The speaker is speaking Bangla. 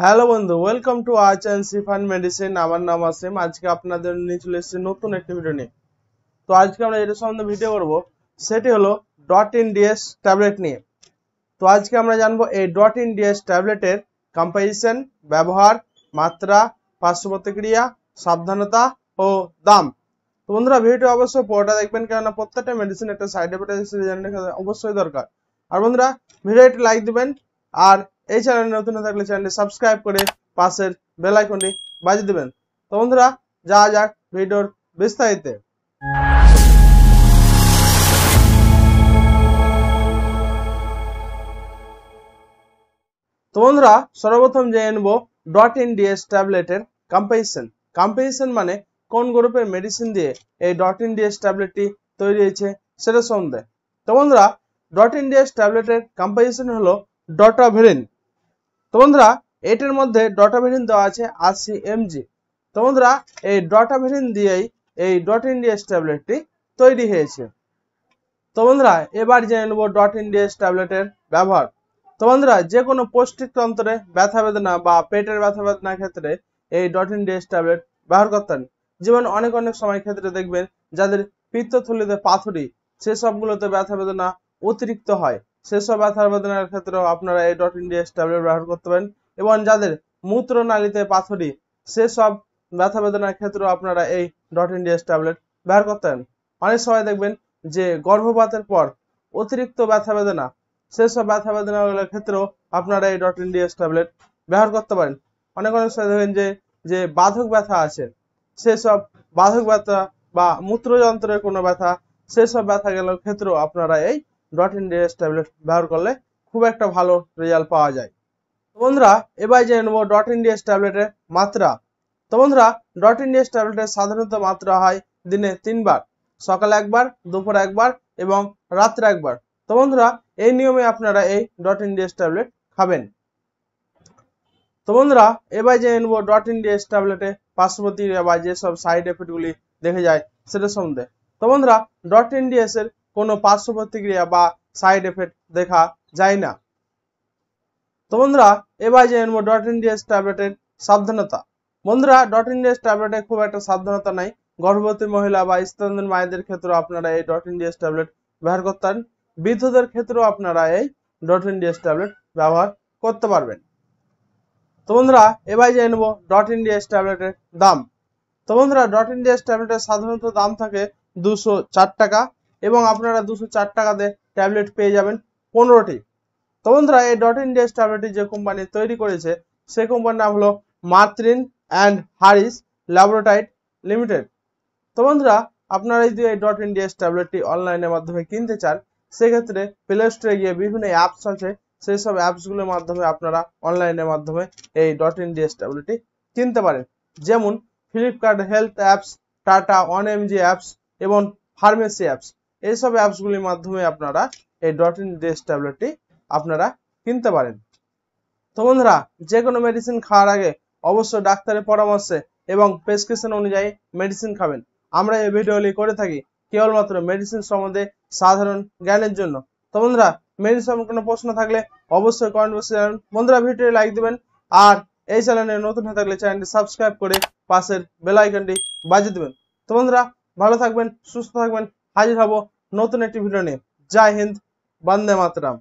হ্যালো বন্ধু ওয়েলকাম টু আর্চ অ্যান্ড সিফ অ্যান্ড মেডিসিন আমার নাম আসিম আজকে আপনাদের নিয়ে চলে এসেছি নতুন একটি ভিডিও নিয়ে তো আজকে আমরা যেটা সম্বন্ধে ভিডিও করব সেটি হলো ডট ইন ডিএস ট্যাবলেট নিয়ে তো আজকে আমরা জানবো এই ডট ইন ডিএস ট্যাবলেটের কম্পোজিশন ব্যবহার মাত্রা পার্শ্ব প্রতিক্রিয়া সাবধানতা ও দাম তো বন্ধুরা ভিডিও অবশ্যই পুরোটা দেখবেন কেননা প্রত্যেকটা মেডিসিন একটা সাইড এফেক্ট অবশ্যই দরকার আর বন্ধুরা ভিডিও লাইক দেবেন আর এই চ্যানেল নতুন থাকলে চ্যানেলটি সাবস্ক্রাইব করে পাশের বেল আইকনটি বাজিয়ে দেবেন তো বন্ধুরা যা যাক ভিডিওর বিস্তারিত তো বন্ধুরা সর্বপ্রথম জেনে নেব ডট ইন ট্যাবলেটের কম্পারিসন কম্পারিসন মানে কোন গ্রুপের মেডিসিন দিয়ে এই ডট ইন ডিএস ট্যাবলেটটি তৈরি হয়েছে সেটা সন্দেহ তো বন্ধুরা ডট ইন ডিএস ট্যাবলেটের কম্পারিসন হলো ডটাভেরিন তো বন্ধুরা এটির মধ্যে ডটা ডটাভেরিন দেওয়া আছে আসি এমজি তো বন্ধুরা এই ডটা ডটাভেরিন দিয়েই এই ডট ইন্ডিএস ট্যাবলেটটি তৈরি হয়েছে তো বন্ধুরা এবার জেনে নেব ডট ইন্ডিএস ট্যাবলেটের ব্যবহার তো বন্ধুরা যে কোনো তন্ত্রে ব্যথা বেদনা বা পেটের ব্যথা বেদনার ক্ষেত্রে এই ডট ইন্ডিয়াস ট্যাবলেট ব্যবহার করতেন যেমন অনেক অনেক সময় ক্ষেত্রে দেখবেন যাদের পিত্তথলিতে পাথরি সেসবগুলোতে ব্যথা বেদনা অতিরিক্ত হয় সেসব ব্যথার বেদনার ক্ষেত্রেও আপনারা এই ডট ইন্ডিয়া ট্যাবলেট ব্যবহার করতে পারেন এবং যাদের মূত্রনালীতে পাথরি সেসব ব্যথা বেদনার ক্ষেত্রেও আপনারা এই ডট ইন্ডিয়াস ট্যাবলেট ব্যবহার করতে পারেন অনেক সময় দেখবেন যে গর্ভপাতের পর অতিরিক্ত ব্যথা বেদনা সেসব ব্যথা বেদনাগুলোর ক্ষেত্রেও আপনারা এই ডট ইন্ডিয়াস ট্যাবলেট ব্যবহার করতে পারেন অনেক অনেক সময় দেখবেন যে যে বাধক ব্যথা আছে সেসব বাধক ব্যথা বা মূত্রযন্ত্রের কোনো ব্যথা সেসব ব্যথা গেল ক্ষেত্রেও আপনারা এই ডট ইন্ডিয়াস ট্যাবলেট ব্যবহার করলে খুব একটা ভালো রেজাল্ট পাওয়া যায় তো বন্ধুরা এবার জেনে নেবো ডট ইন্ডিয়াস ট্যাবলেটের মাত্রা তো বন্ধুরা ডট ইন্ডিয়াস ট্যাবলেটের সাধারণত মাত্রা হয় দিনে তিনবার সকালে একবার দুপুর একবার এবং রাত্রে একবার তো বন্ধুরা এই নিয়মে আপনারা এই ডট ইন্ডিয়াস ট্যাবলেট খাবেন তো বন্ধুরা এবার জেনে নেবো ডট ইন্ডিয়াস ট্যাবলেটে পার্শ্ববর্তী বা যেসব সাইড এফেক্টগুলি দেখে যায় সেটা সম্বন্ধে তো বন্ধুরা ডট ইন্ডিয়াসের কোনো পার্শ্ব প্রতিক্রিয়া বা সাইড এফেক্ট দেখা যায় না তো বন্ধুরা এবার যে নেবো ডট ইন্ডিয়াস ট্যাবলেটের সাবধানতা বন্ধুরা ডট ইন্ডিয়াস ট্যাবলেটে খুব একটা সাবধানতা নাই গর্ভবতী মহিলা বা স্তন মায়েদের ক্ষেত্রেও আপনারা এই ডট ইন্ডিয়াস ট্যাবলেট ব্যবহার করতেন বৃদ্ধদের ক্ষেত্রেও আপনারা এই ডট ইন্ডিয়াস ট্যাবলেট ব্যবহার করতে পারবেন তো বন্ধুরা এবার জেনে নেবো ডট ইন্ডিয়াস ট্যাবলেটের দাম তো বন্ধুরা ডট ইন্ডিয়াস ট্যাবলেটের সাধারণত দাম থাকে দুশো চার টাকা এবং আপনারা দুশো চার টাকাতে ট্যাবলেট পেয়ে যাবেন পনেরোটি তো বন্ধুরা এই ডট ইন্ডিয়াস ট্যাবলেটটি যে কোম্পানি তৈরি করেছে সেই কোম্পানির নাম হলো মাতৃন অ্যান্ড হারিস ল্যাবরেটাইট লিমিটেড তো বন্ধুরা আপনারা যদি এই ডট ইন্ডিয়াস ট্যাবলেটটি অনলাইনের মাধ্যমে কিনতে চান সেক্ষেত্রে প্লে স্টোরে গিয়ে বিভিন্ন অ্যাপস আছে সেই সব অ্যাপসগুলোর মাধ্যমে আপনারা অনলাইনের মাধ্যমে এই ডট ইন্ডিয়াস ট্যাবলেটটি কিনতে পারেন যেমন Flipkart Health apps Tata one MG apps এবং ফার্মেসি অ্যাপস এইসব অ্যাপসগুলির মাধ্যমে আপনারা এই ডট ইন ডেস ট্যাবলেটটি আপনারা কিনতে পারেন তো বন্ধুরা যে কোনো মেডিসিন খাওয়ার আগে অবশ্যই ডাক্তারের পরামর্শে এবং প্রেসক্রিপশন অনুযায়ী মেডিসিন খাবেন আমরা এই ভিডিওগুলি করে থাকি কেবলমাত্র মেডিসিন সম্বন্ধে সাধারণ জ্ঞানের জন্য তো বন্ধুরা মেডিসিন কোনো প্রশ্ন থাকলে অবশ্যই কমেন্ট বক্সে জানান বন্ধুরা ভিডিও লাইক দেবেন আর এই চ্যানেলে নতুন হয়ে থাকলে চ্যানেলটি সাবস্ক্রাইব করে পাশের বেলাইকনটি বাজিয়ে দেবেন তো বন্ধুরা ভালো থাকবেন সুস্থ থাকবেন হাজির হব নতুন একটি ভিডিও নিয়ে জয় হিন্দ বন্দে মাতরাম